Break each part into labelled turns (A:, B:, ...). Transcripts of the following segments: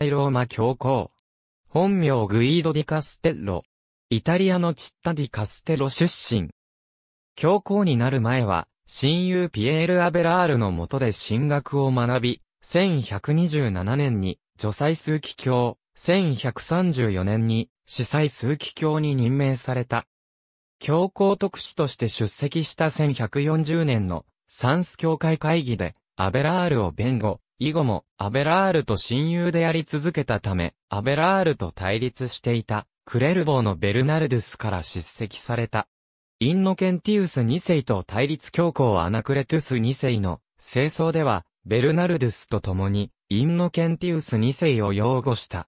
A: ローマ教皇。本名グイード・ディ・カステッロ。イタリアのチッタ・ディ・カステロ出身。教皇になる前は、親友ピエール・アベラールの下で進学を学び、1127年に、助祭数機教、1134年に、主催数機教に任命された。教皇特使として出席した1140年の、サンス教会会議で、アベラールを弁護、以後も、アベラールと親友であり続けたため、アベラールと対立していた、クレルボーのベルナルドゥスから叱責された。インノケンティウス2世と対立強行アナクレトゥス2世の、清掃では、ベルナルドゥスと共に、インノケンティウス2世を擁護した。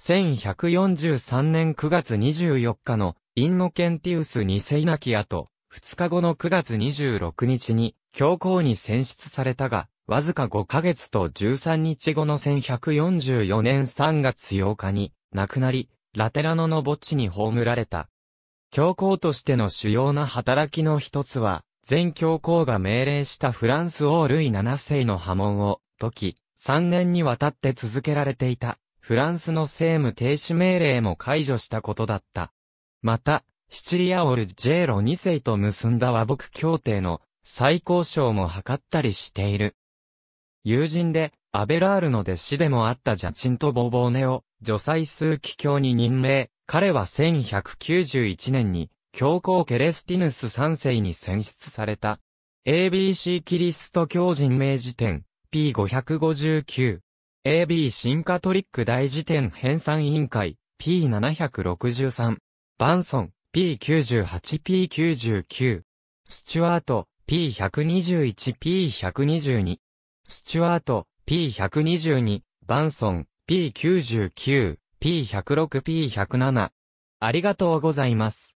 A: 1143年9月24日の、インノケンティウス2世亡き後、2日後の9月26日に、教皇に選出されたが、わずか5ヶ月と13日後の1144年3月8日に亡くなり、ラテラノの墓地に葬られた。教皇としての主要な働きの一つは、全教皇が命令したフランス王ルイ7世の波紋を解き、3年にわたって続けられていた、フランスの政務停止命令も解除したことだった。また、シチリアオル・ジェーロ2世と結んだ和睦協定の再交渉も図ったりしている。友人で、アベラールの弟子でもあったジャチント・ボーボーネを、女祭数奇教に任命、彼は1191年に、教皇ケレスティヌス3世に選出された。ABC キリスト教人名辞典、P559。AB 新カトリック大辞典編纂委員会、P763。バンソン、P98、P99。スチュワート、P121、P122。スチュワート、P122、バンソン、P99、P106、P107。ありがとうございます。